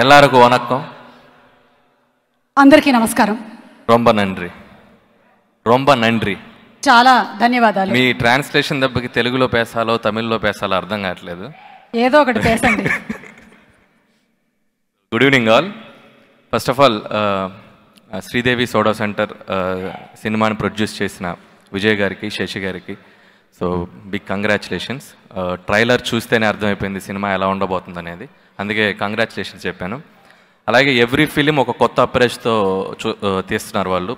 எல்லாருக்கும் வணக்கம் అందరికీ నమస్కారం రొంబ నండ్రి రొంబ నండ్రి చాలా ధన్యవాదాలు మీ ట్రాన్స్లేషన్ దెబ్బకి తెలుగులో పేసాలో తమిళ్లో పేసాలో అర్థం కావట్లేదు ఏదో ఒకటి పేసండి good evening all first of all Sridevi soda centre సినిమాని ప్రొడ్యూస్ చేసిన విజయ్ గారికి శశి గారికి సో బిగ్ కంగ్రాచులేషన్స్ ట్రైలర్ చూస్తేనే అర్థమైపోయింది సినిమా ఎలా ఉండబోతుంది అనేది అందుకే కంగ్రాచులేషన్స్ చెప్పాను అలాగే ఎవ్రీ ఫిలిం ఒక కొత్త అప్రోచ్తో చూ తీస్తున్నారు వాళ్ళు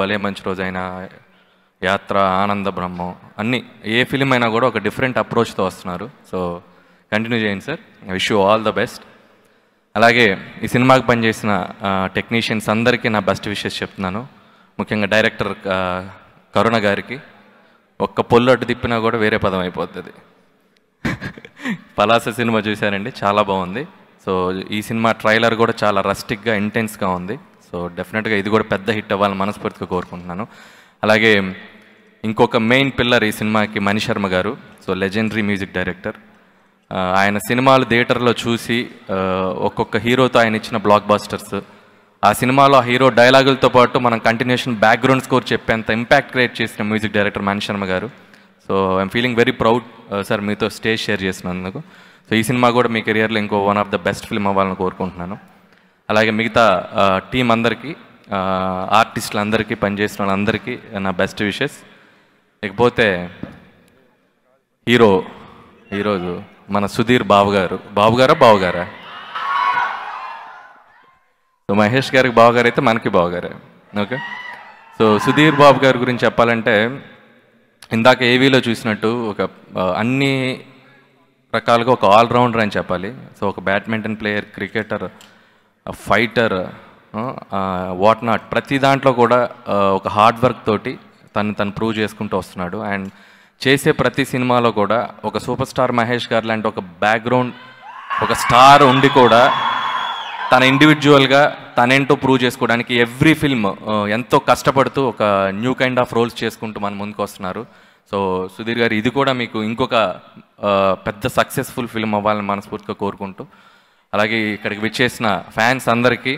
భలే మంచి రోజైన యాత్ర ఆనంద బ్రహ్మం అన్నీ ఏ ఫిలిం అయినా కూడా ఒక డిఫరెంట్ అప్రోచ్తో వస్తున్నారు సో కంటిన్యూ చేయండి sir wish you all the best అలాగే ఈ సినిమాకి పనిచేసిన టెక్నీషియన్స్ అందరికీ నా బెస్ట్ విషెస్ చెప్తున్నాను ముఖ్యంగా డైరెక్టర్ కరుణ గారికి ఒక్క అటు తిప్పినా కూడా వేరే పదం అయిపోతుంది పలాస సినిమా చూశానండి చాలా బాగుంది సో ఈ సినిమా ట్రైలర్ కూడా చాలా రస్టిక్గా ఇంటెన్స్గా ఉంది సో డెఫినెట్గా ఇది కూడా పెద్ద హిట్ అవ్వాలని మనస్ఫూర్తిగా కోరుకుంటున్నాను అలాగే ఇంకొక మెయిన్ పిల్లర్ ఈ సినిమాకి Mani Sharma garu so legendary music director ఆయన సినిమాలు థియేటర్లో చూసి ఒక్కొక్క హీరోతో ఆయన ఇచ్చిన బ్లాక్ బాస్టర్స్ ఆ సినిమాలో ఆ హీరో డైలాగులతో పాటు మనం కంటిన్యూషన్ బ్యాక్గ్రౌండ్ స్కోర్ చెప్పేంత ఇంపాక్ట్ క్రియేట్ చేసిన music director Mani Sharma garu so I'm feeling very proud sir మీతో స్టేజ్ షేర్ చేసినందుకు సో ఈ సినిమా కూడా మీ కెరియర్లో ఇంకో one of the best film అవ్వాలని కోరుకుంటున్నాను అలాగే మిగతా టీం అందరికీ ఆర్టిస్టులందరికీ పనిచేసిన వాళ్ళందరికీ నా బెస్ట్ విషెస్ ఇకపోతే హీరో ఈరోజు మన సుధీర్ బాబు గారు బాబు గారా బావు గారా సో మహేష్ గారికి బావగారు అయితే మనకి బావగారే ఓకే సో సుధీర్ బాబు గారి గురించి చెప్పాలంటే ఇందాక ఏవీలో చూసినట్టు ఒక అన్ని రకాలుగా ఒక ఆల్రౌండర్ అని చెప్పాలి సో ఒక badminton player cricketer fighter what not ప్రతి దాంట్లో కూడా ఒక హార్డ్ వర్క్ తోటి తను తను ప్రూవ్ చేసుకుంటూ వస్తున్నాడు అండ్ చేసే ప్రతి సినిమాలో కూడా ఒక సూపర్ స్టార్ మహేష్ గారు లాంటి ఒక బ్యాక్గ్రౌండ్ ఒక స్టార్ ఉండి కూడా తన ఇండివిజువల్గా తనేంటో ప్రూవ్ చేసుకోవడానికి ఎవ్రీ ఫిల్మ్ ఎంతో కష్టపడుతూ ఒక న్యూ కైండ్ ఆఫ్ రోల్స్ చేసుకుంటూ మన ముందుకు వస్తున్నారు సో సుధీర్ గారు ఇది కూడా మీకు ఇంకొక పెద్ద సక్సెస్ఫుల్ ఫిల్మ్ అవ్వాలని మనస్ఫూర్తిగా కోరుకుంటూ అలాగే ఇక్కడికి విచ్చేసిన ఫ్యాన్స్ అందరికీ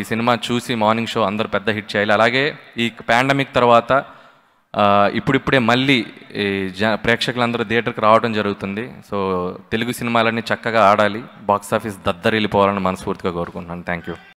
ఈ సినిమా చూసి మార్నింగ్ షో అందరు పెద్ద హిట్ చేయాలి అలాగే ఈ పాండమిక్ తర్వాత ఇప్పుడిప్పుడే మళ్ళీ జ ప్రేక్షకులందరూ థియేటర్కి రావడం జరుగుతుంది సో తెలుగు సినిమాలన్నీ చక్కగా ఆడాలి బాక్సాఫీస్ దద్దరిల్లిపోవాలని మనస్ఫూర్తిగా కోరుకుంటున్నాను థ్యాంక్ యూ